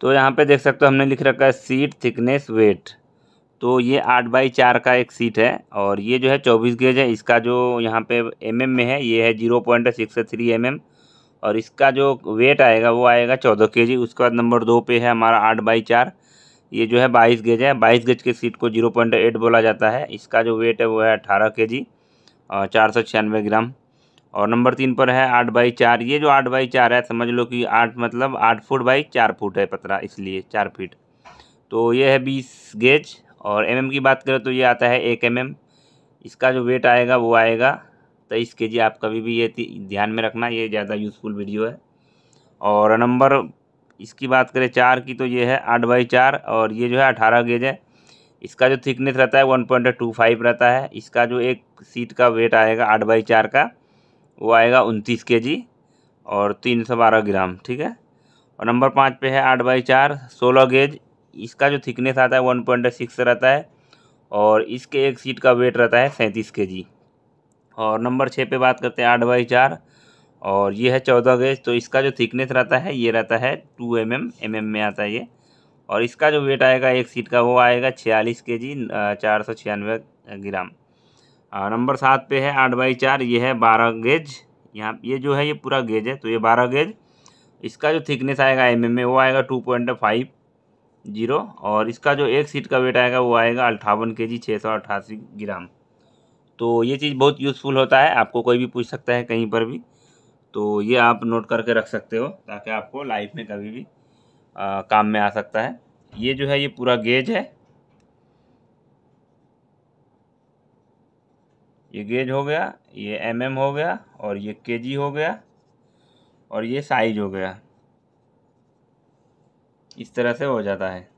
तो यहाँ पे देख सकते हो हमने लिख रखा है सीट थिकनेस वेट तो ये आठ बाई चार का एक सीट है और ये जो है चौबीस गेज है इसका जो यहाँ पे एम mm में है ये है zero point six three M M और इसका जो वेट आएगा वो आएगा चौदह के जी उसके बाद नंबर दो पे है हमारा आठ बाई चार ये जो है बाईस गेज है बाईस गेज के सीट को जीरो पॉइंट एट बोला जाता है इसका जो वेट है वो है अठारह के जी और चार सौ छियानवे ग्राम और नंबर तीन पर है आठ बाई चार ये जो आठ बाई चार है समझ लो कि आठ मतलब आठ फुट बाई चार फुट है पतरा इसलिए चार फीट तो ये है बीस गेज और एम mm की बात करें तो ये आता है एक एम mm. इसका जो वेट आएगा वो आएगा तेईस के जी आप कभी भी ये ध्यान में रखना ये ज़्यादा यूज़फुल वीडियो है और नंबर इसकी बात करें चार की तो ये है आठ बाई चार और ये जो है अठारह गेज है इसका जो थिकनेस रहता है वन पॉइंट टू फाइव रहता है इसका जो एक सीट का वेट आएगा आठ बाई चार का वो आएगा उनतीस के जी और तीन सौ बारह ग्राम ठीक है और नंबर पाँच पे है आठ बाई चार सोलह गेज इसका जो थिकनेस आता है वन पॉइंट सिक्स रहता है और इसके एक सीट का वेट रहता है सैंतीस के जी और नंबर छः पे बात करते हैं आठ बाई चार और ये है चौदह गेज तो इसका जो थिकनेस रहता है ये रहता है two M M M M में आता है ये और इसका जो वेट आएगा एक सीट का वो आएगा छियालीस के जी चार सौ छियानवे ग्राम नंबर सात पे है आठ बाई चार ये है बारह गेज यहाँ ये जो है ये पूरा गेज है तो ये बारह गेज इसका जो थिकनेस आएगा एम एम में वो आएगा टू पॉइंट फाइव जीरो और इसका जो एक सीट का वेट आएगा वो आएगा अट्ठावन के जी छः सौ अट्ठासी ग्राम तो ये चीज़ बहुत यूज़फुल होता है आपको कोई भी पूछ सकता है कहीं पर भी तो ये आप नोट करके रख सकते हो ताकि आपको लाइफ में कभी भी आ, काम में आ सकता है ये जो है ये पूरा गेज है ये गेज हो गया ये एम mm हो गया और ये के जी हो गया और ये साइज हो गया इस तरह से हो जाता है